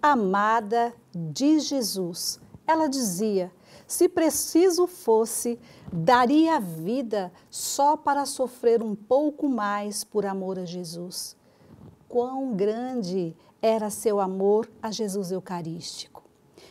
amada de Jesus. Ela dizia: se preciso fosse, daria a vida só para sofrer um pouco mais por amor a Jesus. Quão grande era seu amor a Jesus Eucarístico.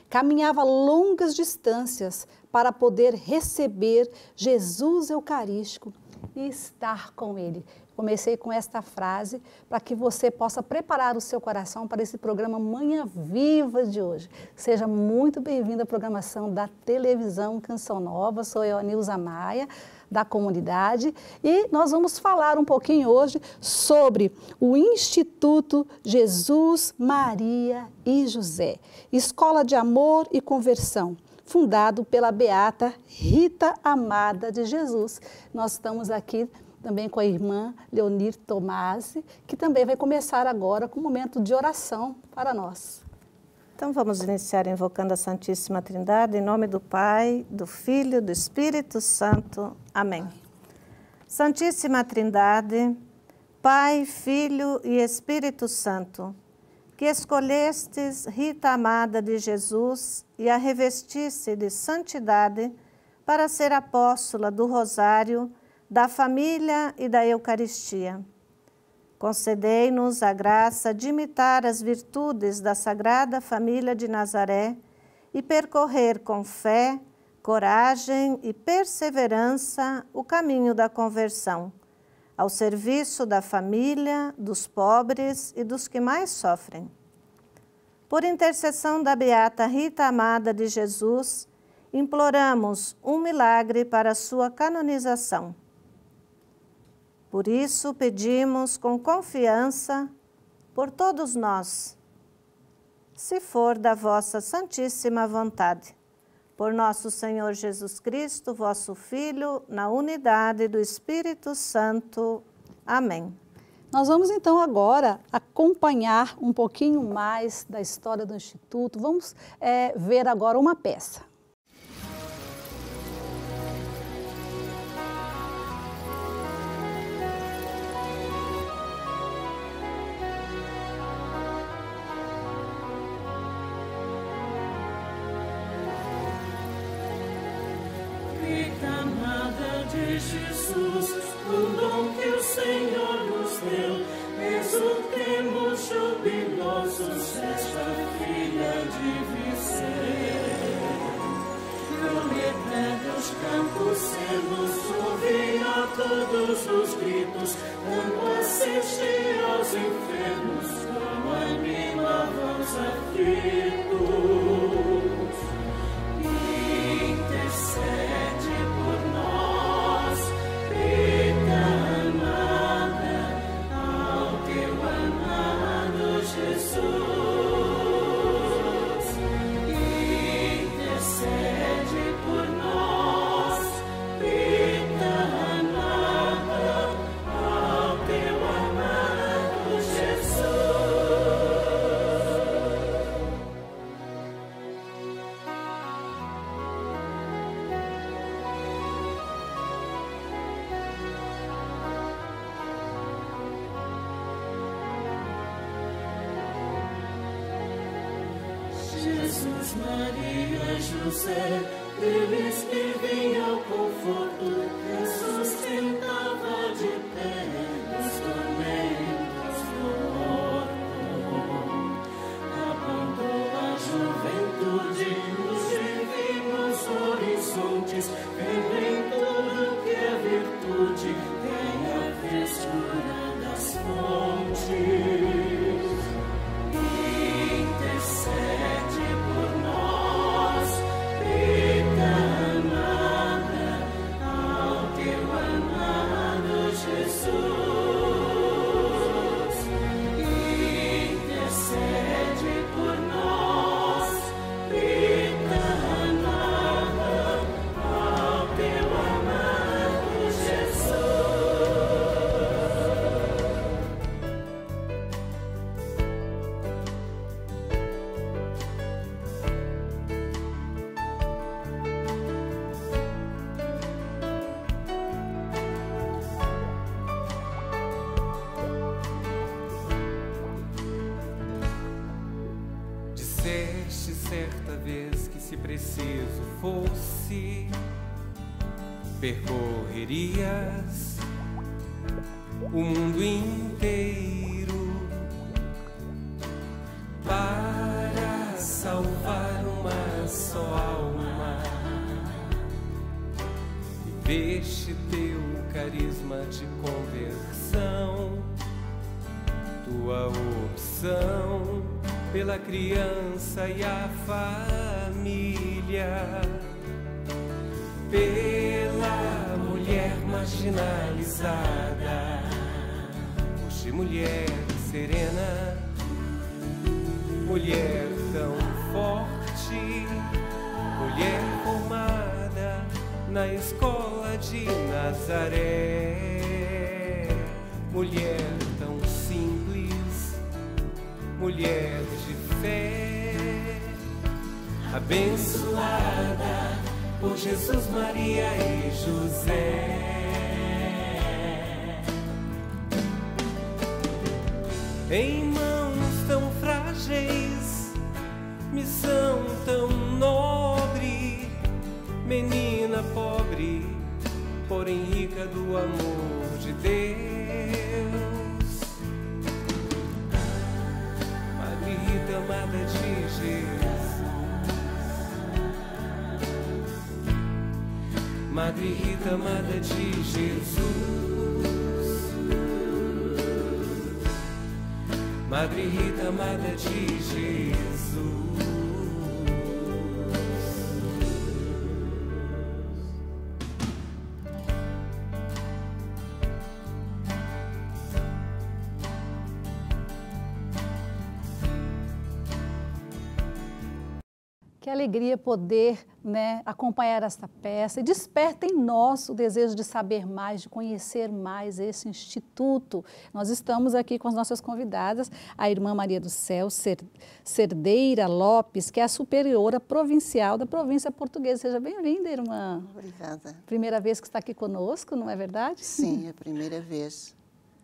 Caminhava longas distâncias para poder receber Jesus Eucarístico e estar com Ele. Comecei com esta frase para que você possa preparar o seu coração para esse programa Manhã Viva de hoje. Seja muito bem-vindo à programação da televisão Canção Nova. Sou eu, a Nilza Maia da comunidade e nós vamos falar um pouquinho hoje sobre o Instituto Jesus, Maria e José, Escola de Amor e Conversão. Fundado pela beata Rita Amada de Jesus. Nós estamos aqui também com a irmã Leonir Tomasi, que também vai começar agora com um momento de oração para nós. Então vamos iniciar invocando a Santíssima Trindade em nome do Pai, do Filho, do Espírito Santo. Amém. Santíssima Trindade, Pai, Filho e Espírito Santo, que escolhestes Rita amada de Jesus e a revestisse de santidade para ser apóstola do Rosário da família e da Eucaristia. Concedei-nos a graça de imitar as virtudes da Sagrada Família de Nazaré e percorrer com fé, coragem e perseverança o caminho da conversão, ao serviço da família, dos pobres e dos que mais sofrem. Por intercessão da Beata Rita Amada de Jesus, imploramos um milagre para sua canonização por isso pedimos com confiança por todos nós, se for da vossa santíssima vontade. Por nosso Senhor Jesus Cristo, vosso Filho, na unidade do Espírito Santo. Amém. Nós vamos então agora acompanhar um pouquinho mais da história do Instituto. Vamos é, ver agora uma peça. preciso fosse, percorrerias o mundo inteiro para salvar uma só alma. E teu carisma de conversão, tua opção pela criança e a família pela mulher marginalizada. Hoje, mulher serena, mulher tão forte, mulher formada na escola de Nazaré. por Jesus, Maria e José. Em mãos tão frágeis, missão tão nobre, menina pobre, porém rica do amor de Deus. Maria amada de Jesus. agrihită-mă de și în sus. Madrihită-mă de și sus. alegria poder né, acompanhar esta peça e desperta em nós o desejo de saber mais, de conhecer mais esse instituto. Nós estamos aqui com as nossas convidadas, a irmã Maria do Céu Cerdeira Lopes, que é a superiora provincial da província portuguesa. Seja bem-vinda, irmã. Obrigada. Primeira vez que está aqui conosco, não é verdade? Sim, é a primeira vez.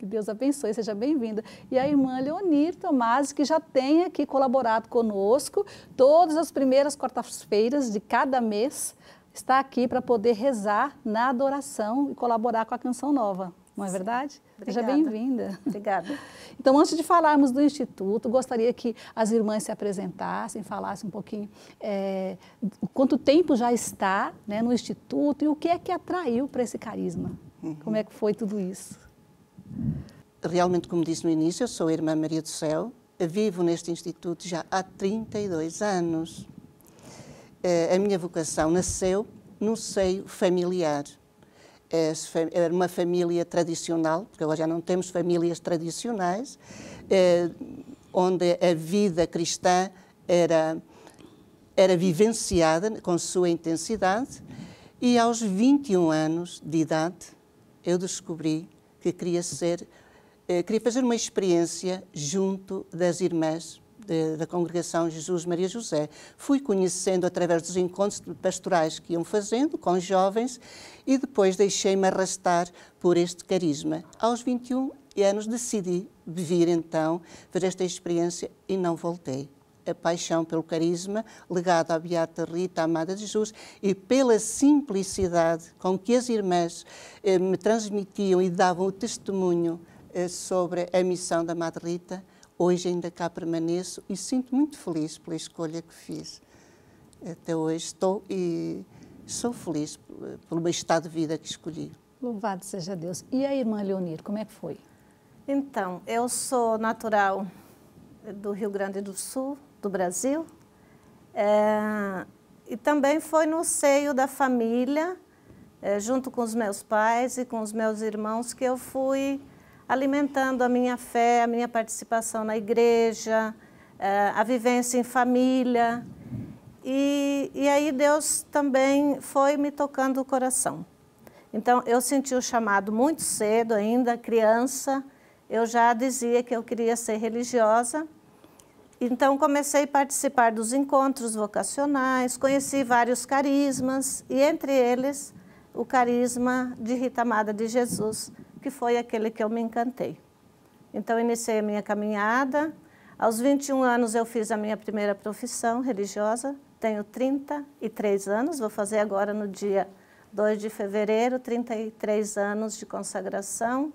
Que Deus abençoe, seja bem-vinda. E a irmã Leonir Tomás, que já tem aqui colaborado conosco todas as primeiras quartas-feiras de cada mês, está aqui para poder rezar na adoração e colaborar com a Canção Nova. Não é verdade? Obrigada. Seja bem-vinda. Obrigada. Então, antes de falarmos do Instituto, gostaria que as irmãs se apresentassem, falassem um pouquinho é, quanto tempo já está né, no Instituto e o que é que atraiu para esse carisma. Uhum. Como é que foi tudo isso? Realmente, como disse no início, eu sou a irmã Maria do Céu, vivo neste instituto já há 32 anos. Eh, a minha vocação nasceu no seio familiar. Era uma família tradicional, porque agora já não temos famílias tradicionais, eh, onde a vida cristã era, era vivenciada com sua intensidade. E aos 21 anos de idade, eu descobri que queria ser, eh, queria fazer uma experiência junto das irmãs de, da congregação Jesus Maria José. Fui conhecendo através dos encontros pastorais que iam fazendo com jovens e depois deixei-me arrastar por este carisma. Aos 21 anos decidi vir então fazer esta experiência e não voltei a paixão pelo carisma legado à Beata Rita Amada de Jesus e pela simplicidade com que as irmãs eh, me transmitiam e davam o testemunho eh, sobre a missão da Madre Rita, hoje ainda cá permaneço e sinto muito feliz pela escolha que fiz. Até hoje estou e sou feliz eh, pelo meu estado de vida que escolhi. Louvado seja Deus. E a irmã Leonir, como é que foi? Então, eu sou natural do Rio Grande do Sul, do Brasil. É, e também foi no seio da família, é, junto com os meus pais e com os meus irmãos, que eu fui alimentando a minha fé, a minha participação na igreja, é, a vivência em família. E, e aí Deus também foi me tocando o coração. Então, eu senti o chamado muito cedo, ainda criança. Eu já dizia que eu queria ser religiosa. Então comecei a participar dos encontros vocacionais, conheci vários carismas e entre eles o carisma de Rita Amada de Jesus, que foi aquele que eu me encantei. Então iniciei a minha caminhada. Aos 21 anos eu fiz a minha primeira profissão religiosa. Tenho 33 anos, vou fazer agora no dia 2 de fevereiro, 33 anos de consagração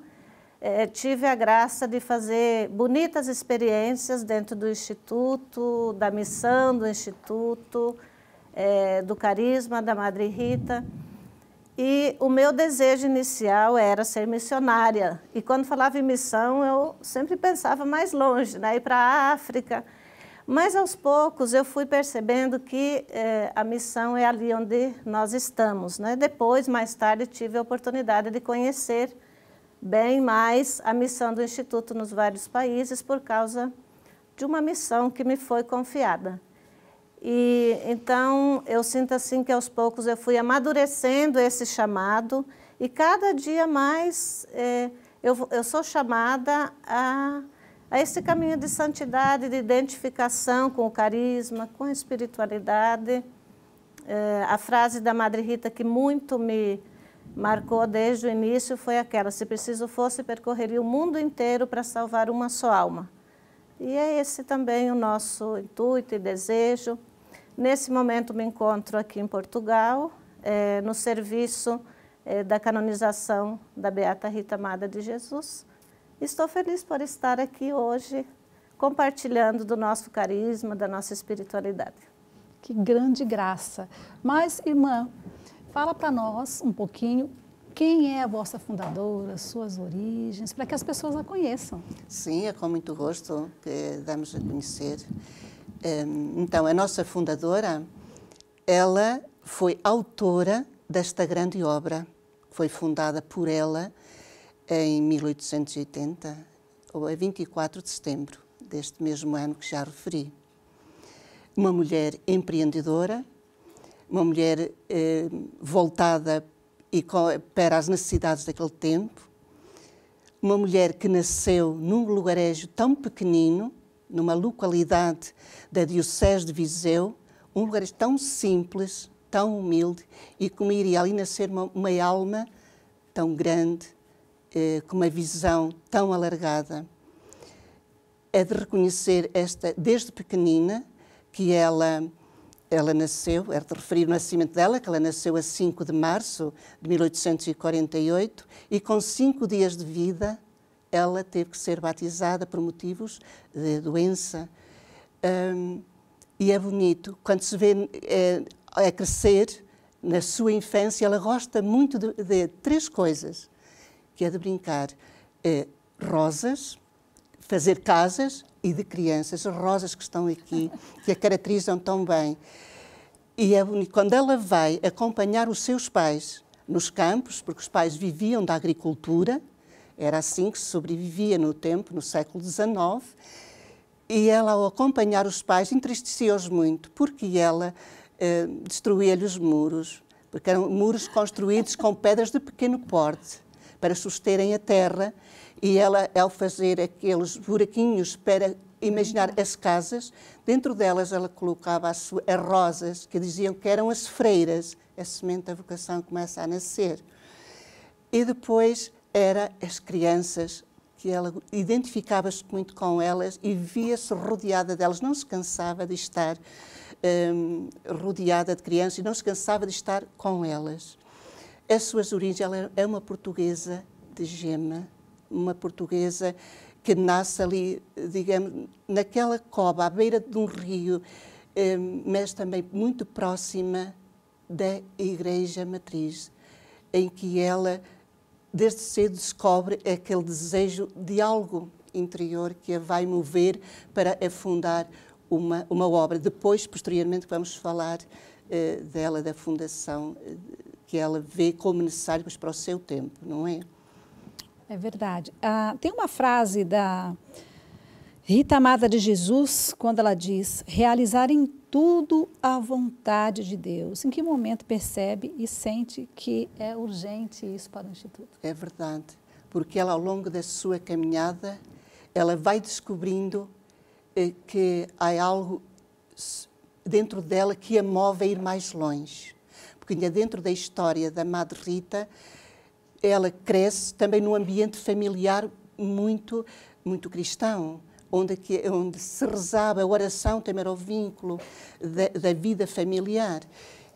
é, tive a graça de fazer bonitas experiências dentro do Instituto, da missão do Instituto, é, do carisma da Madre Rita. E o meu desejo inicial era ser missionária. E quando falava em missão, eu sempre pensava mais longe, né? ir para a África. Mas aos poucos eu fui percebendo que eh, a missão é ali onde nós estamos. Né? Depois, mais tarde, tive a oportunidade de conhecer bem mais a missão do Instituto nos vários países por causa de uma missão que me foi confiada. E então eu sinto assim que aos poucos eu fui amadurecendo esse chamado e cada dia mais é, eu, eu sou chamada a, a esse caminho de santidade, de identificação com o carisma, com a espiritualidade. É, a frase da Madre Rita que muito me marcou desde o início foi aquela: se preciso fosse, percorreria o mundo inteiro para salvar uma só alma. E é esse também o nosso intuito e desejo. Nesse momento me encontro aqui em Portugal, é, no serviço é, da canonização da Beata Rita Amada de Jesus. Estou feliz por estar aqui hoje, compartilhando do nosso carisma, da nossa espiritualidade. Que grande graça. Mas, irmã, Fala para nós um pouquinho quem é a vossa fundadora, suas origens, para que as pessoas a conheçam. Sim, é com muito gosto que damos a conhecer. Ehm, então, a nossa fundadora, ela foi autora desta grande obra. Foi fundada por ela em 1880, ou a 24 de setembro deste mesmo ano que já referi. Uma mulher empreendedora, uma mulher eh, voltada e para as necessidades daquele tempo, uma mulher que nasceu num lugarejo tão pequenino, numa localidade da Diocese de Viseu, um lugarejo tão simples, tão humilde, e como iria ali nascer uma, uma alma tão grande, eh, com uma visão tão alargada. É de reconhecer esta, desde pequenina, que ela ela nasceu, era é de referir o nascimento dela, que ela nasceu a 5 de março de 1848 e com cinco dias de vida ela teve que ser batizada por motivos de doença. Um, e é bonito, quando se vê é, a é crescer, na sua infância, ela gosta muito de, de três coisas, que é de brincar. É, rosas, fazer casas e de crianças, as rosas que estão aqui, que a caracterizam tão bem. E é bonito. quando ela vai acompanhar os seus pais nos campos, porque os pais viviam da agricultura, era assim que se sobrevivia no tempo, no século XIX, e ela, ao acompanhar os pais, entristecia-os muito, porque ela eh, destruía-lhe os muros, porque eram muros construídos com pedras de pequeno porte para susterem a terra e ela, ao fazer aqueles buraquinhos para imaginar as casas, dentro delas ela colocava as, as rosas, que diziam que eram as freiras, a semente da vocação começa a nascer. E depois era as crianças, que ela identificava-se muito com elas e via-se rodeada delas, não se cansava de estar um, rodeada de crianças e não se cansava de estar com elas. As suas origens, ela é uma portuguesa de Gema, uma portuguesa que nasce ali, digamos, naquela cova, à beira de um rio, eh, mas também muito próxima da Igreja Matriz, em que ela, desde cedo, descobre aquele desejo de algo interior que a vai mover para afundar uma, uma obra. Depois, posteriormente, vamos falar eh, dela, da fundação, eh, que ela vê como necessário, para o seu tempo, não é? É verdade. Ah, tem uma frase da Rita Amada de Jesus, quando ela diz: realizar em tudo a vontade de Deus. Em que momento percebe e sente que é urgente isso para o Instituto? É verdade, porque ela, ao longo da sua caminhada, ela vai descobrindo eh, que há algo dentro dela que a move a ir mais longe. Porque ainda dentro da história da Madre Rita, ela cresce também num ambiente familiar muito, muito cristão, onde, que, onde se rezava, a oração também era o vínculo da, da vida familiar.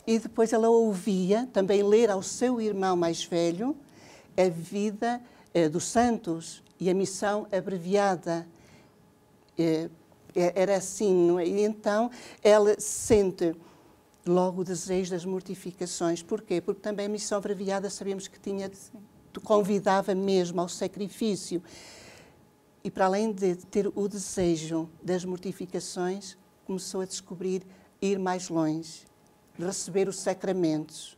E depois ela ouvia também ler ao seu irmão mais velho a vida eh, dos santos e a missão abreviada. Eh, era assim, não é? E então ela sente logo o desejo das mortificações. Porquê? Porque também a missão abreviada sabemos que tinha convidava mesmo ao sacrifício. E para além de ter o desejo das mortificações, começou a descobrir ir mais longe, receber os sacramentos,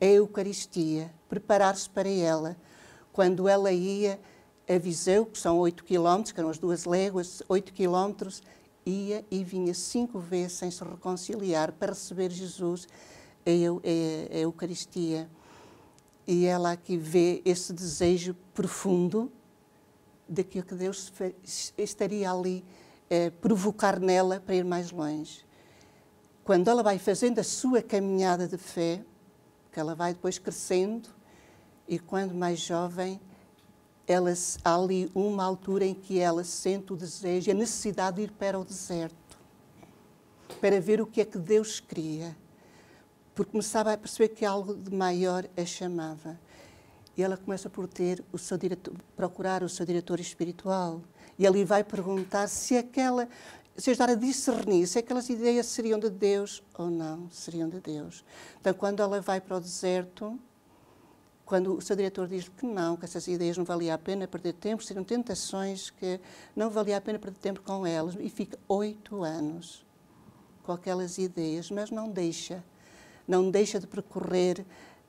a Eucaristia, preparar-se para ela. Quando ela ia a Viseu, que são 8 quilómetros, que eram as duas léguas, 8 quilómetros, ia e vinha cinco vezes sem se reconciliar para receber Jesus, a, Eucaristia. E ela aqui vê esse desejo profundo daquilo que Deus estaria ali a eh, provocar nela para ir mais longe. Quando ela vai fazendo a sua caminhada de fé, que ela vai depois crescendo, e quando mais jovem, elas, há ali uma altura em que ela sente o desejo e a necessidade de ir para o deserto, para ver o que é que Deus queria, porque começava a perceber que algo de maior a chamava. E ela começa por ter o seu diretor, procurar o seu diretor espiritual, e ali vai perguntar se aquela, se ajudar a discernir se aquelas ideias seriam de Deus ou não seriam de Deus. Então, quando ela vai para o deserto, quando o seu diretor diz que não, que essas ideias não valia a pena perder tempo, seriam tentações que não valia a pena perder tempo com elas, e fica oito anos com aquelas ideias, mas não deixa, não deixa de percorrer um,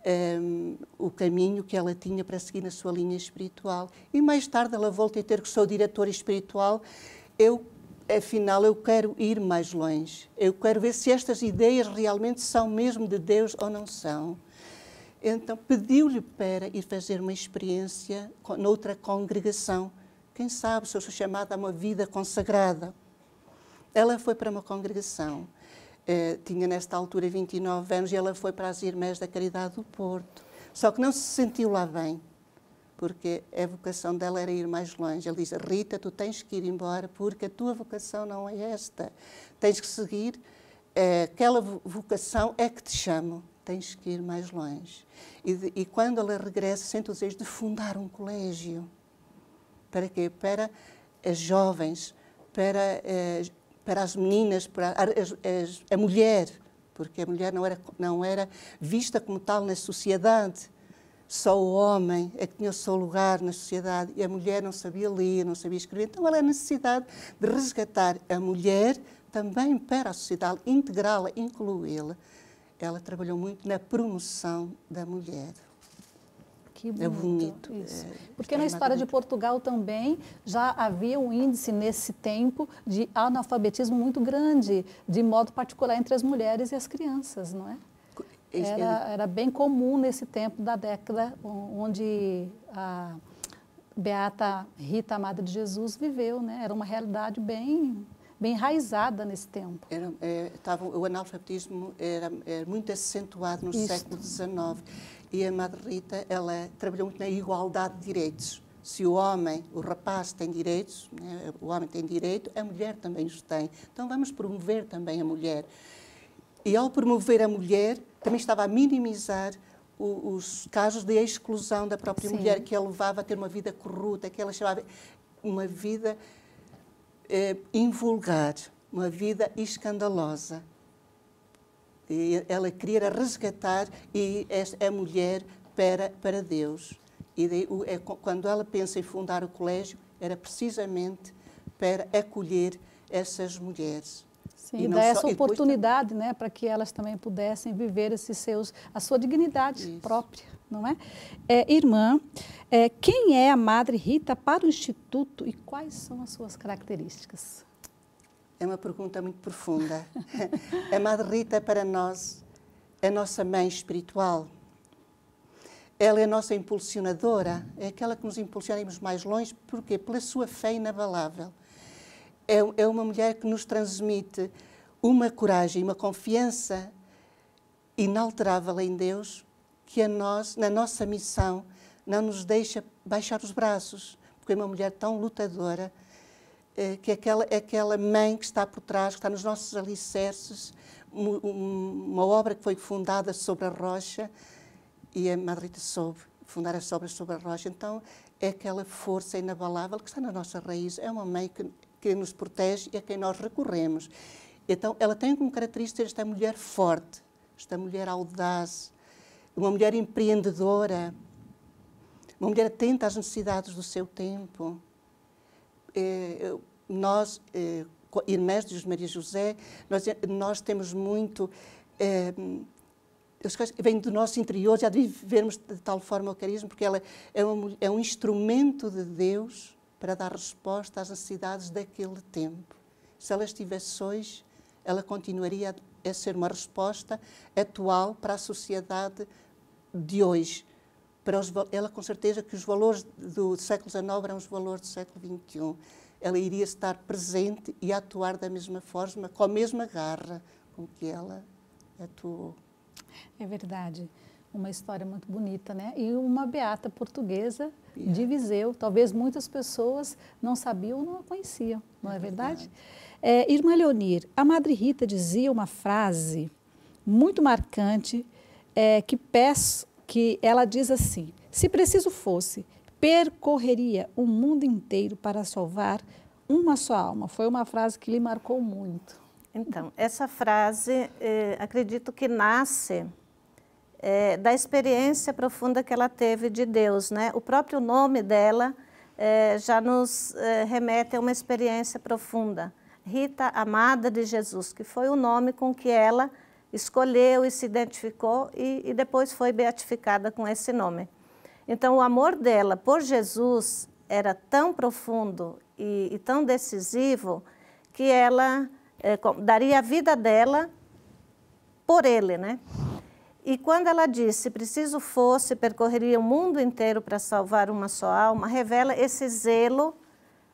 ehm, o caminho que ela tinha para seguir na sua linha espiritual. E mais tarde ela volta a ter que sou diretor espiritual. Eu, afinal, eu quero ir mais longe. Eu quero ver se estas ideias realmente são mesmo de Deus ou não são. Então pediu-lhe para ir fazer uma experiência noutra congregação. Quem sabe se eu sou chamada a uma vida consagrada. Ela foi para uma congregação, eh, tinha nesta altura 29 anos, e ela foi para as Irmãs da Caridade do Porto. Só que não se sentiu lá bem, porque a vocação dela era ir mais longe. Ela diz: Rita, tu tens que ir embora, porque a tua vocação não é esta. Tens que seguir eh, aquela vocação é que te chamo tens que ir mais longe. E, de, e quando ela regressa, sente o desejo de fundar um colégio. Para quê? Para as jovens, para, as, eh, para as meninas, para a mulher, porque a mulher não era, não era vista como tal na sociedade. Só o homem é que tinha o seu lugar na sociedade e a mulher não sabia ler, não sabia escrever. Então, ela é a necessidade de resgatar a mulher também para a sociedade, integrá-la, incluí-la ela trabalhou muito na promoção da mulher. Que bonito. É bonito. Isso. É, Porque é na história de Portugal também já havia um índice nesse tempo de analfabetismo muito grande, de modo particular entre as mulheres e as crianças, não é? é era, era bem comum nesse tempo da década onde a Beata Rita, Madre de Jesus, viveu, né? Era uma realidade bem bem enraizada nesse tempo. Era, é, tava, o analfabetismo era, era muito acentuado no Isto. século XIX e a Madre Rita ela trabalhou muito na igualdade de direitos. Se o homem, o rapaz tem direitos, né, o homem tem direito, a mulher também os tem. Então vamos promover também a mulher. E ao promover a mulher, também estava a minimizar o, os casos de exclusão da própria Sim. mulher, que a levava a ter uma vida corrupta, que ela chamava uma vida eh, invulgar, uma vida escandalosa. E ela queria resgatar e esta, é a mulher para, para Deus. E daí, é quando ela pensa em fundar o colégio, era precisamente para acolher essas mulheres. Sim, e dar essa oportunidade né, para que elas também pudessem viver esses seus, a sua dignidade Isso. própria, não é? é irmã, é, quem é a Madre Rita para o Instituto e quais são as suas características? É uma pergunta muito profunda. a Madre Rita é para nós é a nossa mãe espiritual. Ela é a nossa impulsionadora, é aquela que nos impulsiona a irmos mais longe, porque pela sua fé inabalável é, é uma mulher que nos transmite uma coragem, uma confiança inalterável em Deus que a nós, na nossa missão, não nos deixa baixar os braços, porque é uma mulher tão lutadora, eh, que é aquela, é aquela mãe que está por trás, que está nos nossos alicerces, uma obra que foi fundada sobre a rocha, e a Madrita soube fundar as obras sobre a rocha. Então, é aquela força inabalável que está na nossa raiz. É uma mãe que que nos protege e a quem nós recorremos. Então, ela tem como característica esta mulher forte, esta mulher audaz, uma mulher empreendedora, uma mulher atenta às necessidades do seu tempo. É, é, nós, eh, irmãs de Maria José, nós, nós temos muito. Eh, do nosso interior, já de vivermos de tal forma o carisma, porque ela é, uma, é um instrumento de Deus para dar resposta às necessidades daquele tempo. Se ela estivesse hoje, ela continuaria a ser uma resposta atual para a sociedade de hoje. Para os, ela, com certeza, que os valores do século XIX eram os valores do século XXI. Ela iria estar presente e atuar da mesma forma, com a mesma garra com que ela atuou. É verdade uma história muito bonita, né? E uma beata portuguesa de Viseu. Talvez muitas pessoas não sabiam ou não a conheciam, não é, é verdade? verdade. É, Irmã Leonir, a Madre Rita dizia uma frase muito marcante é, que peço, que ela diz assim: se preciso fosse, percorreria o mundo inteiro para salvar uma só alma. Foi uma frase que lhe marcou muito. Então, essa frase, eh, acredito que nasce é, da experiência profunda que ela teve de Deus. Né? O próprio nome dela é, já nos é, remete a uma experiência profunda. Rita, amada de Jesus, que foi o nome com que ela escolheu e se identificou e, e depois foi beatificada com esse nome. Então, o amor dela por Jesus era tão profundo e, e tão decisivo que ela é, daria a vida dela por ele, né? E quando ela diz, se preciso fosse, percorreria o mundo inteiro para salvar uma só alma, revela esse zelo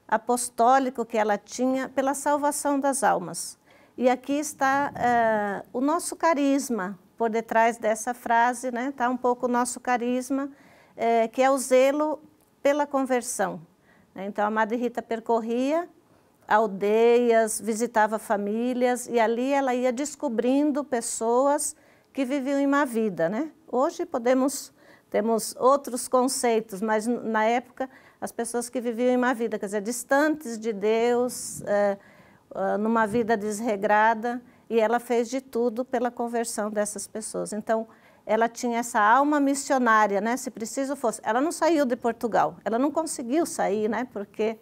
apostólico que ela tinha pela salvação das almas. E aqui está uh, o nosso carisma, por detrás dessa frase, né, está um pouco o nosso carisma, eh, que é o zelo pela conversão. Né? Então, a Madre Rita percorria aldeias, visitava famílias e ali ela ia descobrindo pessoas que viviam em má vida, né? Hoje podemos temos outros conceitos, mas na época as pessoas que viviam em má vida, quer dizer, distantes de Deus, é, numa vida desregrada, e ela fez de tudo pela conversão dessas pessoas. Então, ela tinha essa alma missionária, né? Se preciso fosse, ela não saiu de Portugal, ela não conseguiu sair, né? Porque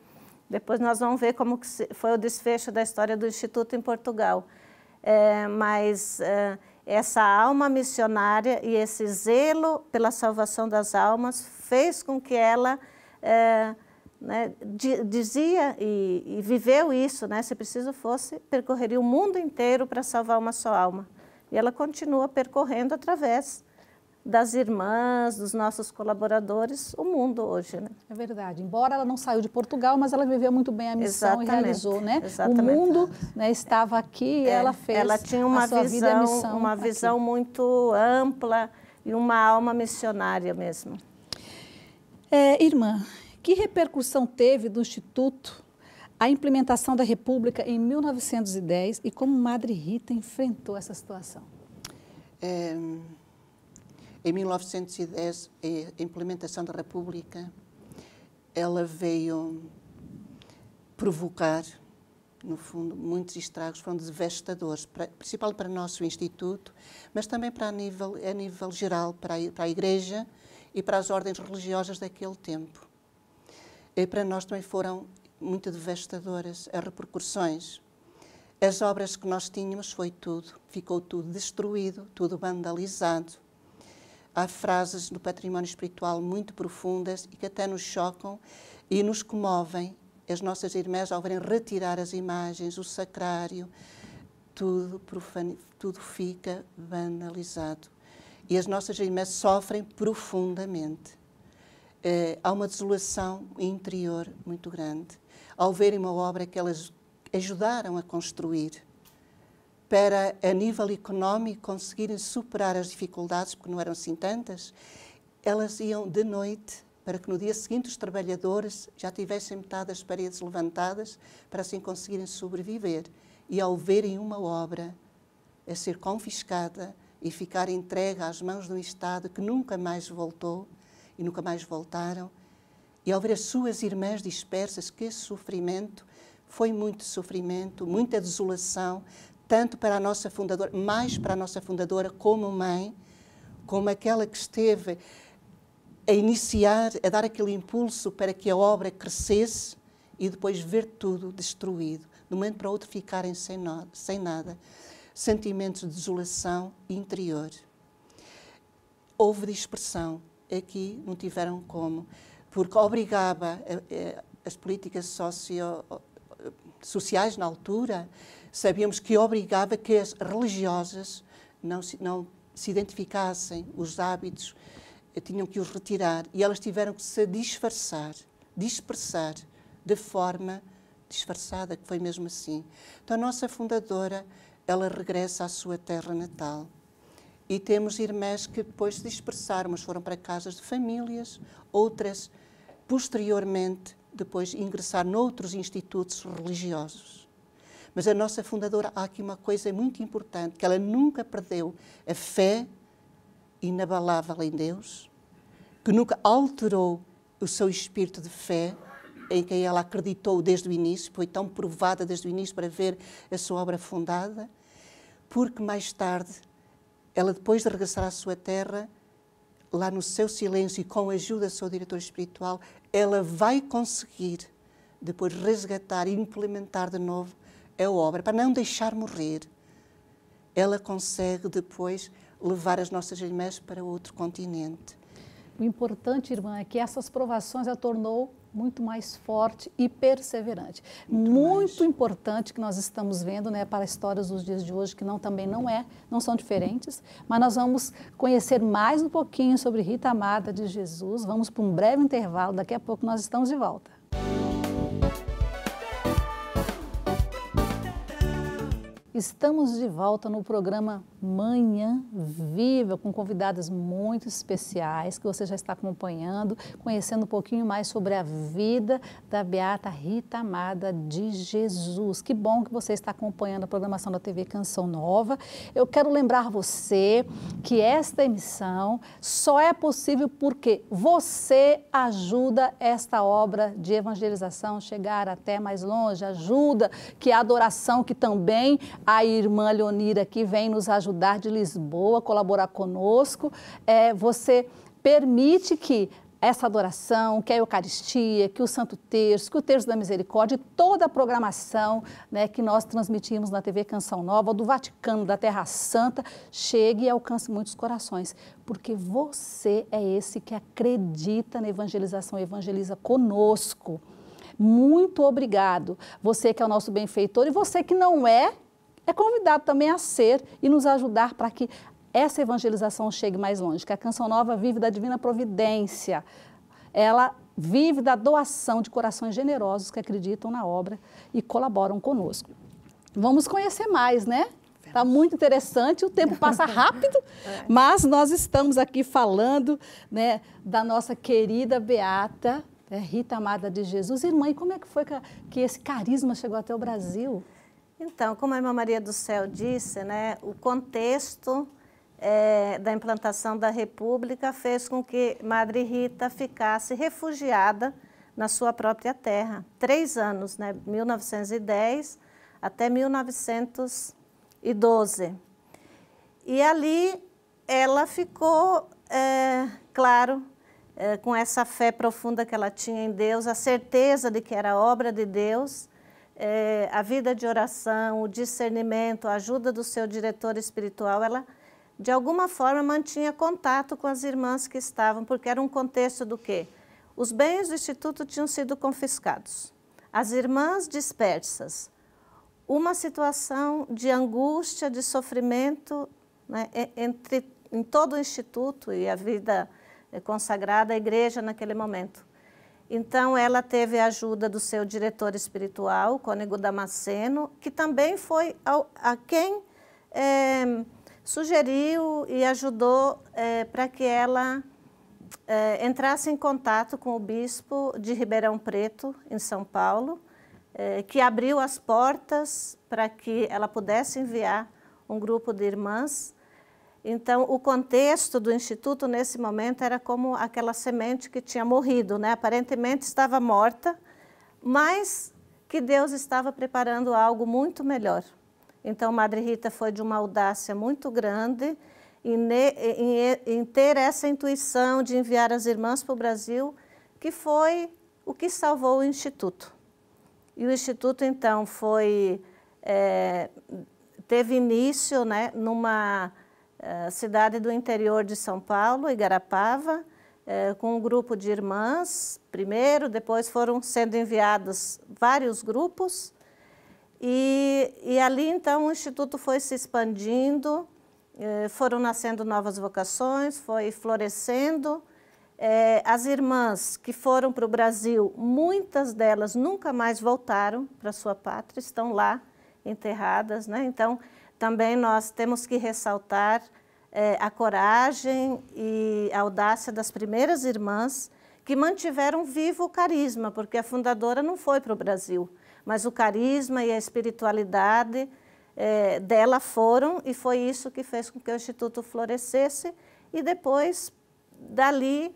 depois nós vamos ver como que foi o desfecho da história do Instituto em Portugal. É, mas é, essa alma missionária e esse zelo pela salvação das almas fez com que ela é, né, dizia e, e, viveu isso, né, se preciso fosse, percorreria o mundo inteiro para salvar uma só alma. E ela continua percorrendo através das irmãs, dos nossos colaboradores, o mundo hoje. Né? É verdade. Embora ela não saiu de Portugal, mas ela viveu muito bem a missão Exatamente. e realizou, né? Exatamente. O mundo né, estava aqui e é, ela fez. Ela tinha uma visão, uma visão aqui. muito ampla e uma alma missionária mesmo. É, irmã, que repercussão teve do Instituto a implementação da República em 1910 e como Madre Rita enfrentou essa situação? É... Em 1910, a implementação da República, ela veio provocar, no fundo, muitos estragos, foram devastadores, principalmente para o nosso Instituto, mas também para a nível, a nível geral, para a, para a Igreja e para as ordens religiosas daquele tempo. E para nós também foram muito devastadoras as repercussões. As obras que nós tínhamos foi tudo, ficou tudo destruído, tudo vandalizado há frases do património espiritual muito profundas e que até nos chocam e nos comovem. As nossas irmãs, ao verem retirar as imagens, o sacrário, tudo, profane, tudo fica banalizado. E as nossas irmãs sofrem profundamente. Eh, há uma desolação interior muito grande ao verem uma obra que elas ajudaram a construir para, a nível económico, conseguirem superar as dificuldades, porque não eram assim tantas, elas iam de noite para que no dia seguinte os trabalhadores já tivessem metade das paredes levantadas para assim conseguirem sobreviver. E ao verem uma obra a ser confiscada e ficar entregue às mãos de um Estado que nunca mais voltou e nunca mais voltaram, e ao ver as suas irmãs dispersas, que sofrimento, foi muito sofrimento, muita desolação, tanto para a nossa fundadora, mais para a nossa fundadora como mãe, como aquela que esteve a iniciar, a dar aquele impulso para que a obra crescesse e depois ver tudo destruído, de um momento para o outro ficarem sem, no, sem nada. Sentimentos de desolação interior. Houve dispersão, aqui não tiveram como, porque obrigava eh, eh, as políticas socio, eh, sociais na altura, sabíamos que obrigava que as religiosas não se, não se identificassem, os hábitos eh, tinham que os retirar e elas tiveram que se disfarçar, dispersar de forma disfarçada, que foi mesmo assim. Então a nossa fundadora, ela regressa à sua terra natal. E temos irmãs que depois se dispersaram, mas foram para casas de famílias, outras posteriormente depois ingressar noutros institutos religiosos. Mas a nossa fundadora, há aqui uma coisa muito importante, que ela nunca perdeu a fé inabalável em Deus, que nunca alterou o seu espírito de fé em quem ela acreditou desde o início, foi tão provada desde o início para ver a sua obra fundada, porque mais tarde, ela depois de regressar à sua terra, lá no seu silêncio e com a ajuda do seu diretor espiritual, ela vai conseguir depois resgatar e implementar de novo a obra, para não deixar morrer, ela consegue depois levar as nossas irmãs para outro continente. O importante, irmã, é que essas provações a tornou muito mais forte e perseverante. Muito, muito importante que nós estamos vendo, né, para histórias dos dias de hoje que não também não é, não são diferentes, mas nós vamos conhecer mais um pouquinho sobre Rita Amada de Jesus. Vamos para um breve intervalo, daqui a pouco nós estamos de volta. Estamos de volta no programa Manhã Viva, com convidadas muito especiais que você já está acompanhando, conhecendo um pouquinho mais sobre a vida da Beata Rita Amada de Jesus. Que bom que você está acompanhando a programação da TV Canção Nova. Eu quero lembrar você que esta emissão só é possível porque você ajuda esta obra de evangelização chegar até mais longe, ajuda que a adoração que também a irmã Leonira, que vem nos ajudar de Lisboa, colaborar conosco. É, você permite que essa adoração, que a Eucaristia, que o Santo Terço, que o Terço da Misericórdia, toda a programação né, que nós transmitimos na TV Canção Nova, do Vaticano, da Terra Santa, chegue e alcance muitos corações. Porque você é esse que acredita na evangelização, evangeliza conosco. Muito obrigado. Você que é o nosso benfeitor e você que não é, é convidado também a ser e nos ajudar para que essa evangelização chegue mais longe, que a Canção Nova vive da divina providência. Ela vive da doação de corações generosos que acreditam na obra e colaboram conosco. Vamos conhecer mais, né? Está muito interessante, o tempo passa rápido, é. mas nós estamos aqui falando né, da nossa querida Beata, né, Rita Amada de Jesus. Irmã, e como é que foi que esse carisma chegou até o Brasil? Então, como a irmã Maria do Céu disse, né, o contexto é, da implantação da República fez com que Madre Rita ficasse refugiada na sua própria terra. Três anos, né, 1910 até 1912. E ali ela ficou, é, claro, é, com essa fé profunda que ela tinha em Deus, a certeza de que era obra de Deus é, a vida de oração, o discernimento, a ajuda do seu diretor espiritual, ela de alguma forma mantinha contato com as irmãs que estavam, porque era um contexto do quê? Os bens do instituto tinham sido confiscados, as irmãs dispersas, uma situação de angústia, de sofrimento né, entre, em todo o instituto e a vida eh, consagrada à igreja naquele momento. Então, ela teve a ajuda do seu diretor espiritual, Cônego Damasceno, que também foi ao, a quem é, sugeriu e ajudou é, para que ela é, entrasse em contato com o bispo de Ribeirão Preto, em São Paulo, que abriu as portas para que ela pudesse enviar um grupo de irmãs então, o contexto do Instituto nesse momento era como aquela semente que tinha morrido, né? aparentemente estava morta, mas que Deus estava preparando algo muito melhor. Então, Madre Rita foi de uma audácia muito grande em, em, em ter essa intuição de enviar as irmãs para o Brasil, que foi o que salvou o Instituto. E o Instituto, então, foi, é, teve início né, numa eh, cidade do interior de São Paulo, Igarapava, eh, com um grupo de irmãs, primeiro, depois foram sendo enviados vários grupos, e, e ali então o Instituto foi se expandindo, eh, foram nascendo novas vocações, foi florescendo. As irmãs que foram para o Brasil, muitas delas nunca mais voltaram para sua pátria, estão lá enterradas, né? Então, também nós temos que ressaltar eh, a coragem e a audácia das primeiras irmãs que mantiveram vivo o carisma, porque a fundadora não foi para o Brasil, mas o carisma e a espiritualidade eh, dela foram e foi isso que fez com que o Instituto florescesse e depois dali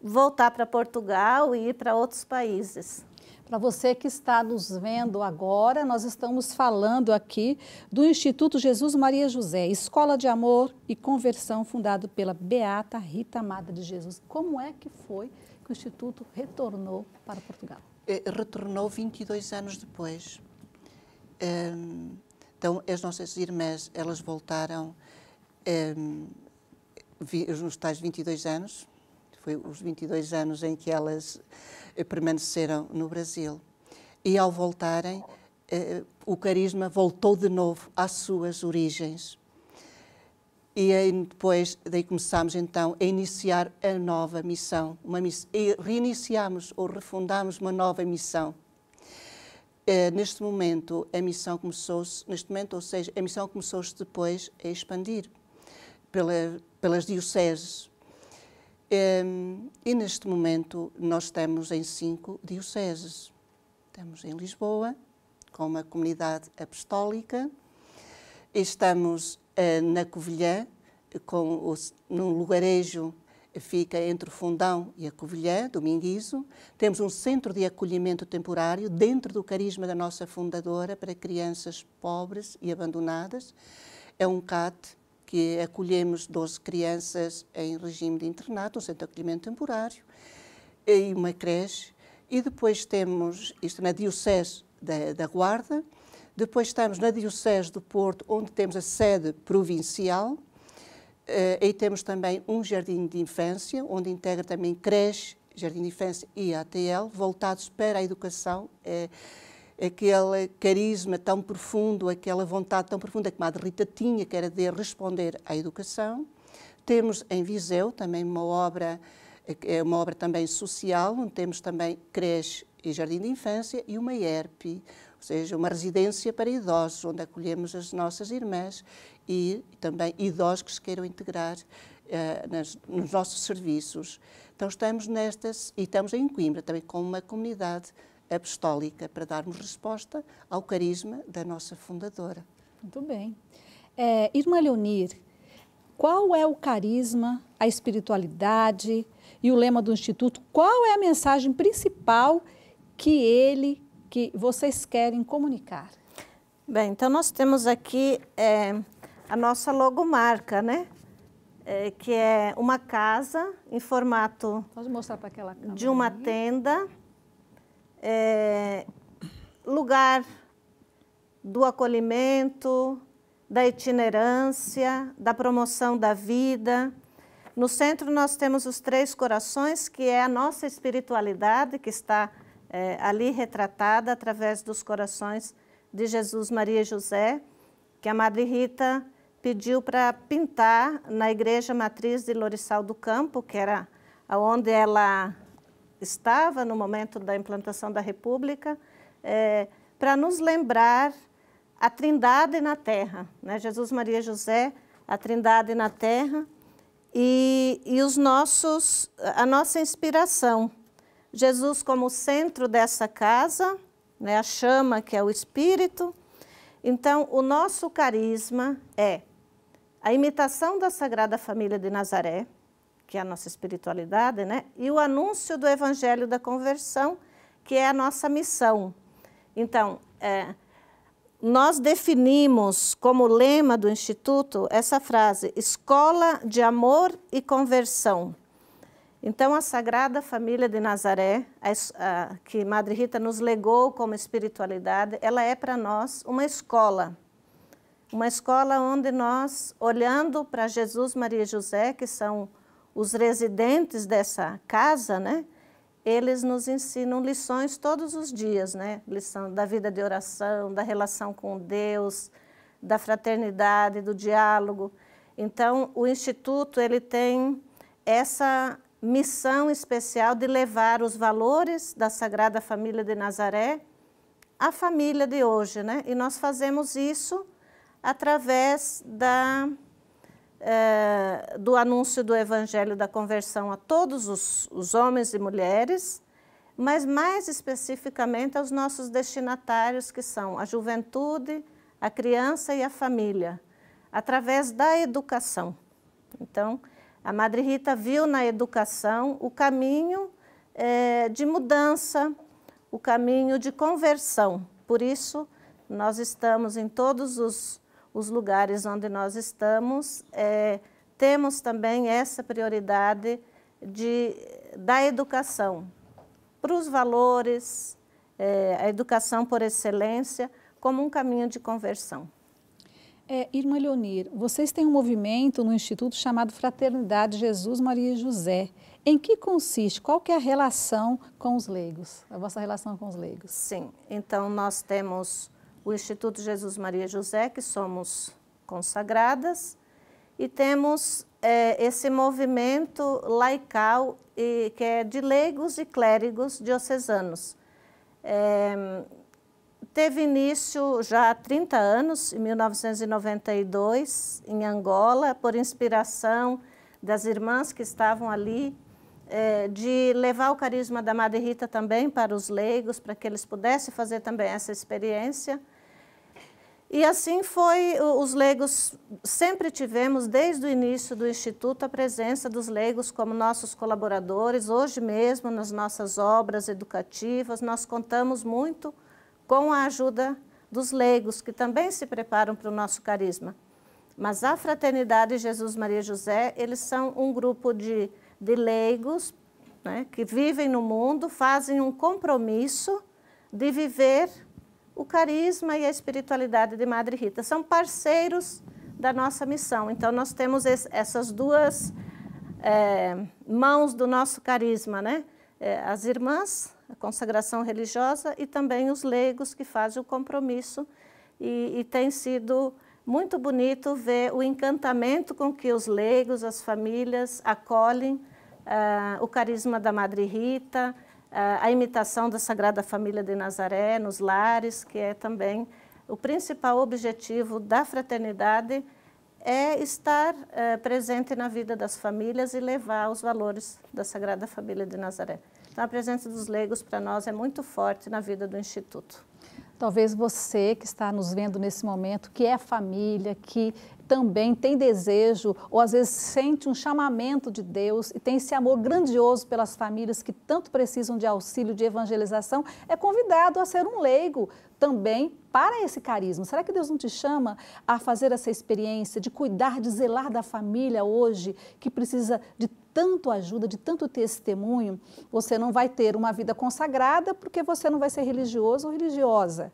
voltar para Portugal e ir para outros países. Para você que está nos vendo agora, nós estamos falando aqui do Instituto Jesus Maria José, Escola de Amor e Conversão, fundado pela Beata Rita Amada de Jesus. Como é que foi que o Instituto retornou para Portugal? Eh, retornou 22 anos depois. Ehm, então, as nossas irmãs, elas voltaram nos ehm, tais 22 anos, foi os 22 anos em que elas eh, permaneceram no Brasil. E ao voltarem, eh, o carisma voltou de novo às suas origens. E aí depois, daí começámos então a iniciar a nova missão, uma miss... reiniciámos ou refundámos uma nova missão. Eh, neste momento a missão começou-se, neste momento, ou seja, a missão começou-se depois a expandir pela, pelas dioceses, Ehm, e neste momento nós estamos em cinco dioceses. Estamos em Lisboa, com uma comunidade apostólica, estamos eh, na Covilhã, com o, num lugarejo fica entre o Fundão e a Covilhã, Dominguizo. Temos um centro de acolhimento temporário dentro do carisma da nossa fundadora para crianças pobres e abandonadas. É um CAT que acolhemos 12 crianças em regime de internato, um centro de acolhimento temporário, e uma creche. E depois temos, isto é, na Diocese da, da Guarda, depois estamos na Diocese do Porto, onde temos a sede provincial, Uh, eh, aí temos também um jardim de infância, onde integra também creche, jardim de infância e ATL, voltados para a educação. Uh, aquele carisma tão profundo, aquela vontade tão profunda que Madre Rita tinha, que era de responder à educação. Temos em Viseu também uma obra, é uma obra também social, onde temos também creche e jardim de infância e uma ERP, ou seja, uma residência para idosos, onde acolhemos as nossas irmãs e também idosos que se queiram integrar uh, nas, nos nossos serviços. Então estamos nestas, e estamos em Coimbra também com uma comunidade apostólica para darmos resposta ao carisma da nossa fundadora. Muito bem. É, Irmã Leonir, qual é o carisma, a espiritualidade e o lema do Instituto? Qual é a mensagem principal que ele, que vocês querem comunicar? Bem, então nós temos aqui é, a nossa logomarca, né? É, que é uma casa em formato de uma tenda é, lugar do acolhimento, da itinerância, da promoção da vida. No centro nós temos os três corações, que é a nossa espiritualidade, que está é, ali retratada através dos corações de Jesus, Maria e José, que a Madre Rita pediu para pintar na igreja matriz de Loriçal do Campo, que era onde ela estava no momento da implantação da República, é, para nos lembrar a Trindade na Terra, né? Jesus, Maria, José, a Trindade na Terra e, e os nossos, a nossa inspiração. Jesus como centro dessa casa, né? a chama que é o Espírito. Então, o nosso carisma é a imitação da Sagrada Família de Nazaré, que é a nossa espiritualidade, né? e o anúncio do evangelho da conversão, que é a nossa missão. Então, é, nós definimos como lema do Instituto essa frase: Escola de Amor e Conversão. Então, a Sagrada Família de Nazaré, a, a, que Madre Rita nos legou como espiritualidade, ela é para nós uma escola. Uma escola onde nós, olhando para Jesus, Maria e José, que são os residentes dessa casa, né? Eles nos ensinam lições todos os dias, né? Lição da vida de oração, da relação com Deus, da fraternidade, do diálogo. Então, o instituto ele tem essa missão especial de levar os valores da Sagrada Família de Nazaré à família de hoje, né? E nós fazemos isso através da eh, do anúncio do Evangelho da conversão a todos os, os homens e mulheres, mas mais especificamente aos nossos destinatários, que são a juventude, a criança e a família, através da educação. Então, a Madre Rita viu na educação o caminho eh, de mudança, o caminho de conversão. Por isso, nós estamos em todos os os lugares onde nós estamos, é, temos também essa prioridade de, da educação para os valores, é, a educação por excelência, como um caminho de conversão. É, Irmã Leonir, vocês têm um movimento no Instituto chamado Fraternidade Jesus Maria e José. Em que consiste? Qual que é a relação com os leigos? A vossa relação com os leigos? Sim, então nós temos o Instituto Jesus Maria José, que somos consagradas, e temos é, esse movimento laical, e, que é de leigos e clérigos diocesanos. É, teve início já há 30 anos, em 1992, em Angola, por inspiração das irmãs que estavam ali, é, de levar o carisma da Madre Rita também para os leigos, para que eles pudessem fazer também essa experiência. E assim foi, os leigos, sempre tivemos, desde o início do Instituto, a presença dos leigos como nossos colaboradores. Hoje mesmo, nas nossas obras educativas, nós contamos muito com a ajuda dos leigos, que também se preparam para o nosso carisma. Mas a Fraternidade Jesus Maria José, eles são um grupo de, de leigos né, que vivem no mundo, fazem um compromisso de viver o carisma e a espiritualidade de Madre Rita. São parceiros da nossa missão. Então, nós temos essas duas é, mãos do nosso carisma, né? É, as irmãs, a consagração religiosa e também os leigos que fazem o compromisso. E, e tem sido muito bonito ver o encantamento com que os leigos, as famílias acolhem uh, o carisma da Madre Rita, a imitação da Sagrada Família de Nazaré nos lares, que é também o principal objetivo da fraternidade, é estar eh, presente na vida das famílias e levar os valores da Sagrada Família de Nazaré. Então, a presença dos leigos para nós é muito forte na vida do Instituto. Talvez você que está nos vendo nesse momento, que é família, que também tem desejo ou às vezes sente um chamamento de Deus e tem esse amor grandioso pelas famílias que tanto precisam de auxílio de evangelização, é convidado a ser um leigo também para esse carisma. Será que Deus não te chama a fazer essa experiência de cuidar, de zelar da família hoje que precisa de tanto ajuda, de tanto testemunho, você não vai ter uma vida consagrada porque você não vai ser religioso ou religiosa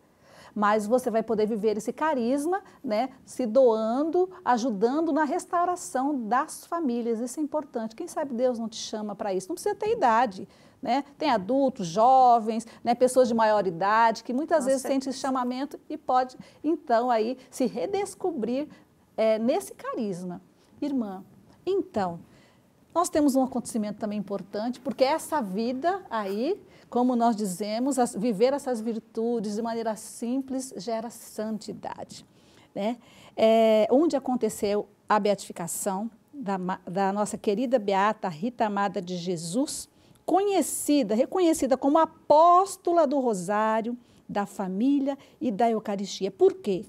mas você vai poder viver esse carisma, né, se doando, ajudando na restauração das famílias. Isso é importante. Quem sabe Deus não te chama para isso? Não precisa ter idade. Né? Tem adultos, jovens, né? pessoas de maior idade, que muitas Nossa, vezes sente esse chamamento e pode, então, aí se redescobrir é, nesse carisma. Irmã, então, nós temos um acontecimento também importante, porque essa vida aí, como nós dizemos, viver essas virtudes de maneira simples gera santidade. Né? É, onde aconteceu a beatificação da, da nossa querida beata Rita Amada de Jesus, conhecida, reconhecida como apóstola do Rosário, da família e da Eucaristia. Por quê?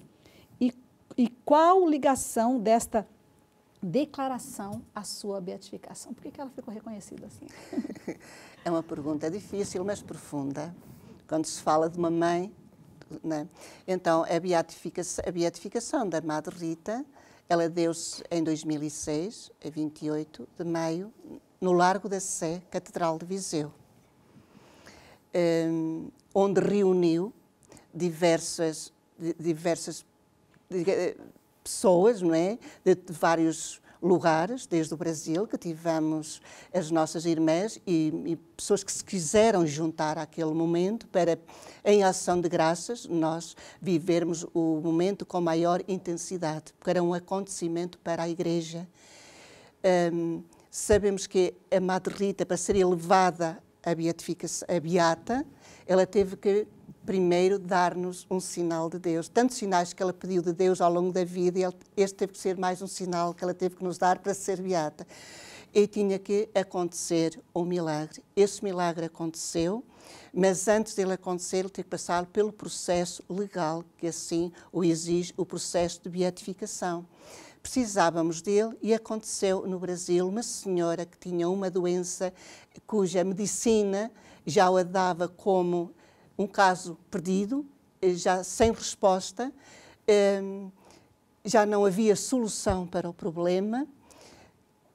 E, e qual ligação desta declaração à sua beatificação? Por que, que ela ficou reconhecida assim? é uma pergunta difícil, mas profunda. Quando se fala de uma mãe, né? então a beatificação, a beatificação da Madre Rita, ela deu-se em 2006, a 28 de maio, no Largo da Sé, Catedral de Viseu, hum, onde reuniu diversas diversas pessoas, não é? De, de vários lugares, desde o Brasil, que tivemos as nossas irmãs e, e, pessoas que se quiseram juntar àquele momento para, em ação de graças, nós vivermos o momento com maior intensidade, porque era um acontecimento para a Igreja. Um, sabemos que a Madre Rita, para ser elevada à beatificação, à beata, ela teve que primeiro dar-nos um sinal de Deus. Tantos sinais que ela pediu de Deus ao longo da vida, e este teve que ser mais um sinal que ela teve que nos dar para ser beata. E tinha que acontecer um milagre. Esse milagre aconteceu, mas antes dele acontecer, ele teve que passar pelo processo legal, que assim o exige o processo de beatificação precisávamos dele e aconteceu no Brasil uma senhora que tinha uma doença cuja medicina já a dava como um caso perdido, eh, já sem resposta, ehm, já não havia solução para o problema.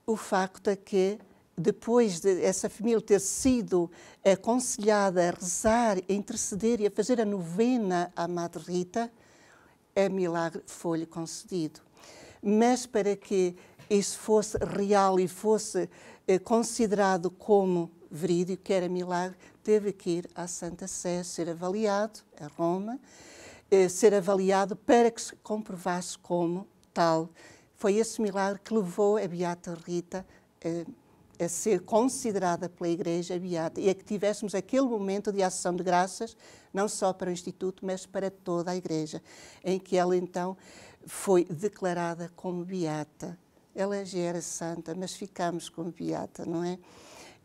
O facto é que depois de essa família ter sido aconselhada a rezar, a interceder e a fazer a novena à Madre Rita, é milagre foi-lhe concedido. Mas para que isso fosse real e fosse eh, considerado como verídico, que era milagre, teve que ir à Santa Sé ser avaliado, a Roma, eh, ser avaliado para que se comprovasse como tal. Foi esse milagre que levou a Beata Rita eh, a ser considerada pela Igreja Beata e a que tivéssemos aquele momento de ação de graças, não só para o Instituto, mas para toda a Igreja, em que ela então foi declarada como Beata. Ela já era santa, mas ficamos como Beata, não é?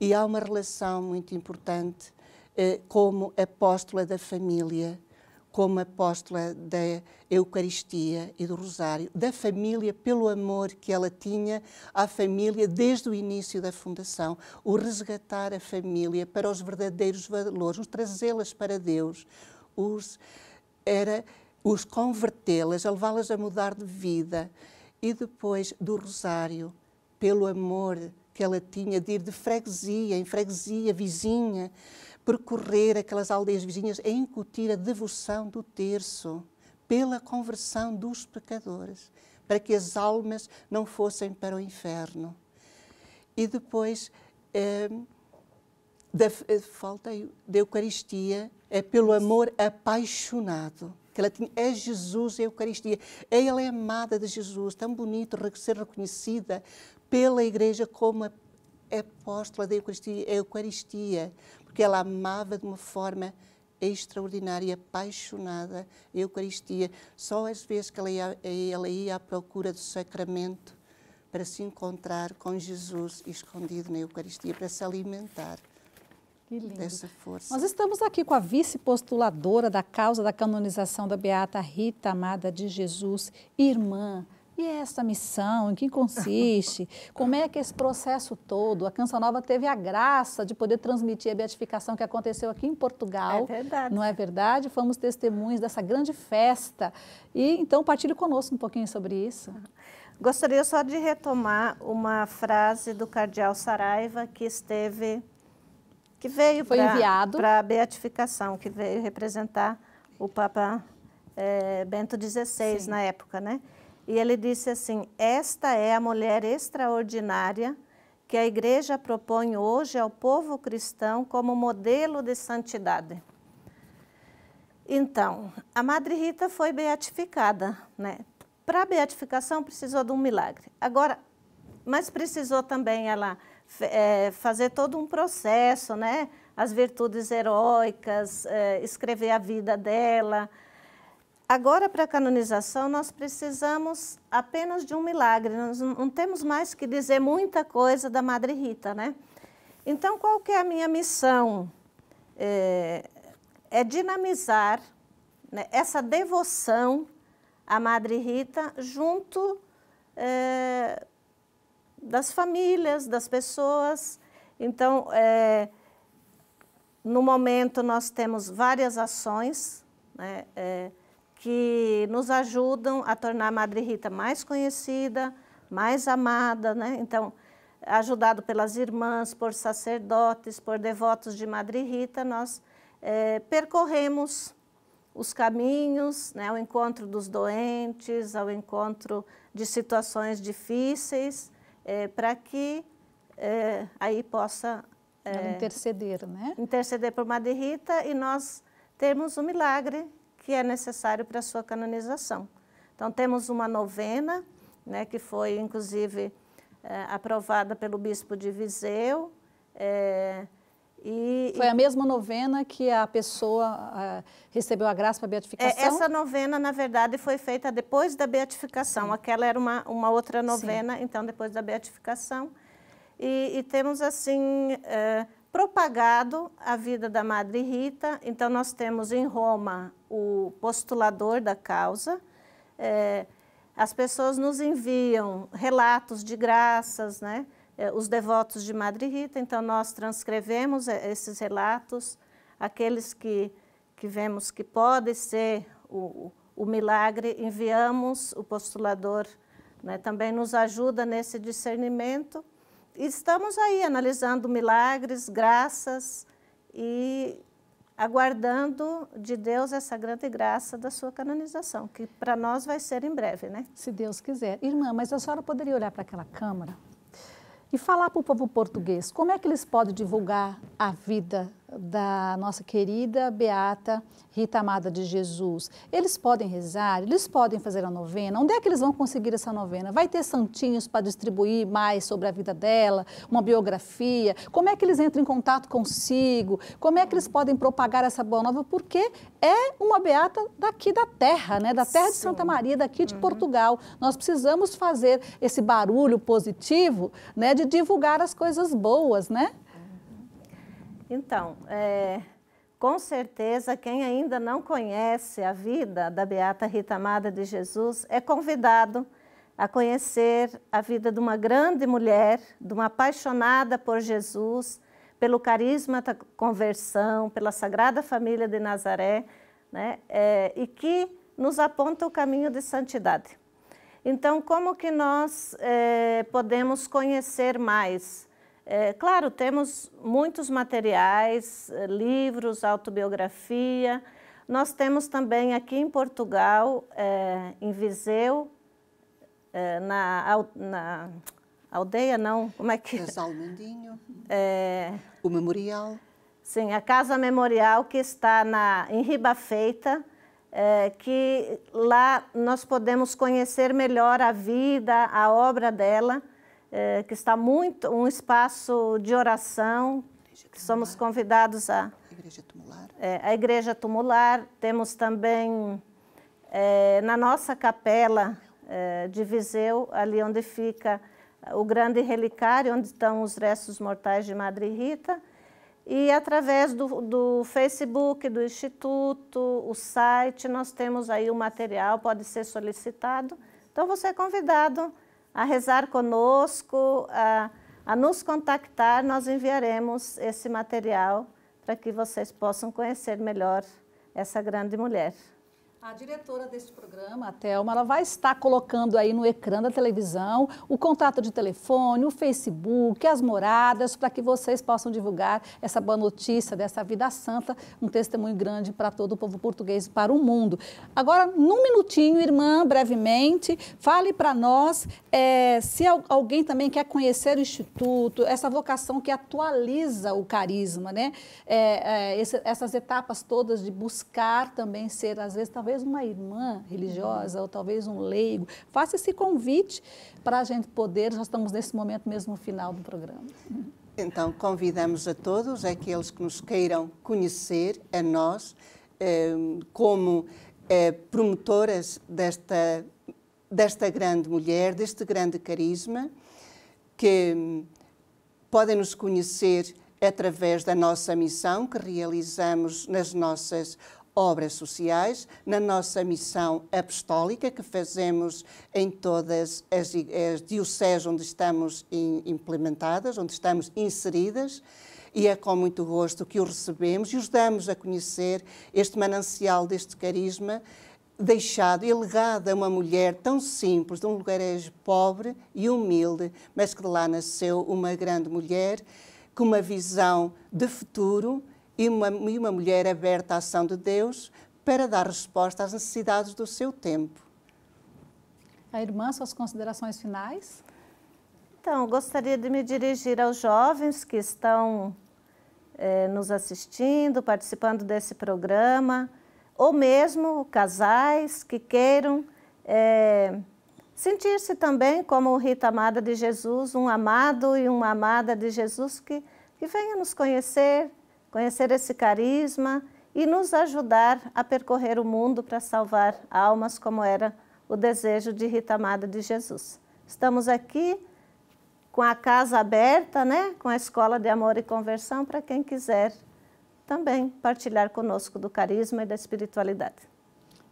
E há uma relação muito importante eh, como apóstola da família, como apóstola da Eucaristia e do Rosário, da família, pelo amor que ela tinha à família desde o início da fundação, o resgatar a família para os verdadeiros valores, os trazê-las para Deus, os, era os convertê-las, levá-las a mudar de vida. E depois do Rosário, pelo amor que ela tinha de ir de freguesia em freguesia vizinha, percorrer aquelas aldeias vizinhas a incutir a devoção do terço pela conversão dos pecadores, para que as almas não fossem para o inferno. E depois, ehm, eh, da, falta da Eucaristia, é pelo amor apaixonado que ela tinha é Jesus, é a Eucaristia. Ela é amada de Jesus, tão bonito ser reconhecida pela Igreja como apóstola da Eucaristia, a Eucaristia, porque ela amava de uma forma extraordinária, apaixonada a Eucaristia. Só as vezes que ela ia, ela ia à procura do sacramento para se encontrar com Jesus escondido na Eucaristia, para se alimentar dessa força. Nós estamos aqui com a vice-postuladora da causa da canonização da Beata Rita Amada de Jesus, irmã e essa missão, em que consiste? Como é que esse processo todo? A Canção Nova teve a graça de poder transmitir a beatificação que aconteceu aqui em Portugal. É verdade. Não é verdade? Fomos testemunhas dessa grande festa. E então partilhe conosco um pouquinho sobre isso. Gostaria só de retomar uma frase do cardeal Saraiva que esteve que veio para a beatificação, que veio representar o Papa é, Bento XVI Sim. na época, né? e ele disse assim: Esta é a mulher extraordinária que a igreja propõe hoje ao povo cristão como modelo de santidade. Então, a Madre Rita foi beatificada, né? Para a beatificação precisou de um milagre. Agora, mas precisou também ela é, fazer todo um processo, né? As virtudes heróicas, é, escrever a vida dela, Agora, para a canonização, nós precisamos apenas de um milagre, nós não temos mais que dizer muita coisa da Madre Rita, né? Então, qual que é a minha missão? É, é dinamizar né, essa devoção à Madre Rita junto é, das famílias, das pessoas. Então, é, no momento, nós temos várias ações, né? É, que nos ajudam a tornar a Madre Rita mais conhecida, mais amada, né? Então, ajudado pelas irmãs, por sacerdotes, por devotos de Madre Rita, nós é, percorremos os caminhos, né, ao encontro dos doentes, ao encontro de situações difíceis, é, para que é, aí possa é, interceder, né? Interceder por Madre Rita e nós termos o um milagre que é necessário para a sua canonização. Então, temos uma novena, né, que foi inclusive é, aprovada pelo bispo de Viseu. É, e, foi a mesma novena que a pessoa é, recebeu a graça para a é, beatificação? essa novena, na verdade, foi feita depois da beatificação. Sim. Aquela era uma, uma outra novena, Sim. então, depois da beatificação. E, e temos, assim, propagado a vida da Madre Rita. Então, nós temos em Roma o postulador da causa. É, as pessoas nos enviam relatos de graças, né? É, os devotos de Madre Rita. Então, nós transcrevemos é, esses relatos, aqueles que, que vemos que pode ser o, o milagre, enviamos o postulador. Né? Também nos ajuda nesse discernimento estamos aí analisando milagres, graças e aguardando de Deus essa grande graça da sua canonização, que para nós vai ser em breve, né? Se Deus quiser. Irmã, mas a senhora poderia olhar para aquela câmara e falar para o povo português como é que eles podem divulgar a vida da nossa querida Beata Rita Amada de Jesus. Eles podem rezar, eles podem fazer a novena. Onde é que eles vão conseguir essa novena? Vai ter santinhos para distribuir mais sobre a vida dela, uma biografia? Como é que eles entram em contato consigo? Como é que eles podem propagar essa boa nova? Porque é uma beata daqui da terra, né? Da terra de Santa Maria, daqui de uhum. Portugal. Nós precisamos fazer esse barulho positivo, né? De divulgar as coisas boas, né? Então, é, com certeza, quem ainda não conhece a vida da Beata Rita Amada de Jesus é convidado a conhecer a vida de uma grande mulher, de uma apaixonada por Jesus, pelo carisma da conversão, pela Sagrada Família de Nazaré, né? É, e que nos aponta o caminho de santidade. Então, como que nós é, podemos conhecer mais é, claro, temos muitos materiais, eh, livros, autobiografia. Nós temos também aqui em Portugal, é, em Viseu, é, na, na, aldeia, não, como é que... É? Casal Mundinho, é. o Memorial. Sim, a Casa Memorial que está na, em Ribafeita, é, que lá nós podemos conhecer melhor a vida, a obra dela, é, que está muito, um espaço de oração, que somos convidados a... Igreja Tumular. É, a Igreja Tumular, temos também é, na nossa capela de Viseu, ali onde fica o grande relicário, onde estão os restos mortais de Madre Rita, e através do, do, Facebook, do Instituto, o site, nós temos aí o material, pode ser solicitado. Então, você é convidado a rezar conosco, a, a nos contactar, nós enviaremos esse material para que vocês possam conhecer melhor essa grande mulher. A diretora deste programa, a Thelma, ela vai estar colocando aí no ecrã da televisão o contato de telefone, o Facebook, as moradas, para que vocês possam divulgar essa boa notícia dessa vida santa, um testemunho grande para todo o povo português e para o mundo. Agora, num minutinho, irmã, brevemente, fale para nós é, se alguém também quer conhecer o Instituto, essa vocação que atualiza o carisma, né? É, é, esse, essas etapas todas de buscar também ser, às vezes, talvez, talvez uma irmã religiosa ou talvez um leigo, faça esse convite para a gente poder, já estamos nesse momento mesmo final do programa. Então, convidamos a todos, aqueles que nos queiram conhecer, a nós, eh, como eh, promotoras desta, desta grande mulher, deste grande carisma, que podem nos conhecer através da nossa missão que realizamos nas nossas obras sociais, na nossa missão apostólica que fazemos em todas as, as dioceses onde estamos implementadas, onde estamos inseridas e é com muito gosto que o recebemos e os damos a conhecer este manancial deste carisma deixado e legado a uma mulher tão simples, de um lugarejo pobre e humilde, mas que de lá nasceu uma grande mulher com uma visão de futuro e uma, e uma mulher aberta à ação de Deus para dar resposta às necessidades do seu tempo. A irmã, suas considerações finais? Então, gostaria de me dirigir aos jovens que estão eh, nos assistindo, participando desse programa, ou mesmo casais que queiram eh, sentir-se também como o Rita amada de Jesus, um amado e uma amada de Jesus que, que venha nos conhecer, conhecer esse carisma e nos ajudar a percorrer o mundo para salvar almas, como era o desejo de Rita Amada de Jesus. Estamos aqui com a casa aberta, né? com a Escola de Amor e Conversão, para quem quiser também partilhar conosco do carisma e da espiritualidade.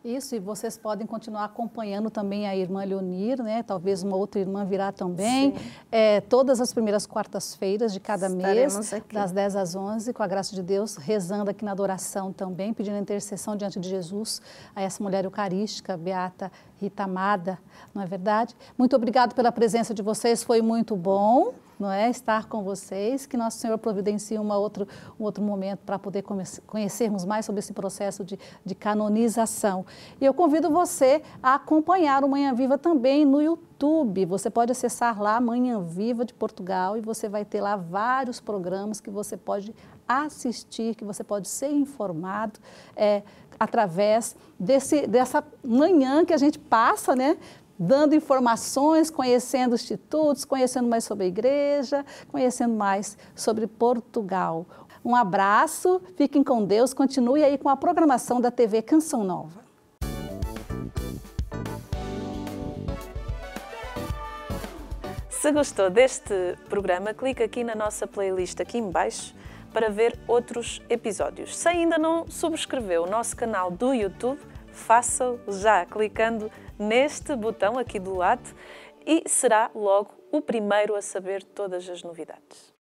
Isso, e vocês podem continuar acompanhando também a irmã Leonir, né? Talvez uma outra irmã virá também. É, todas as primeiras quartas-feiras de cada Estaremos mês, aqui. das 10 às 11, com a graça de Deus, rezando aqui na adoração também, pedindo intercessão diante de Jesus a essa mulher eucarística, Beata Rita Amada, não é verdade? Muito obrigado pela presença de vocês, foi muito bom não é? Estar com vocês, que Nosso Senhor providencie uma outro, um outro momento para poder conhecermos mais sobre esse processo de, de canonização. E eu convido você a acompanhar o Manhã Viva também no YouTube. Você pode acessar lá Manhã Viva de Portugal e você vai ter lá vários programas que você pode assistir, que você pode ser informado é, através desse, dessa manhã que a gente passa, né? dando informações, conhecendo institutos, conhecendo mais sobre a igreja, conhecendo mais sobre Portugal. Um abraço, fiquem com Deus, continue aí com a programação da TV Canção Nova. Se gostou deste programa, clique aqui na nossa playlist aqui embaixo para ver outros episódios. Se ainda não subscreveu o nosso canal do YouTube, faça-o já clicando neste botão aqui do lado e será logo o primeiro a saber todas as novidades.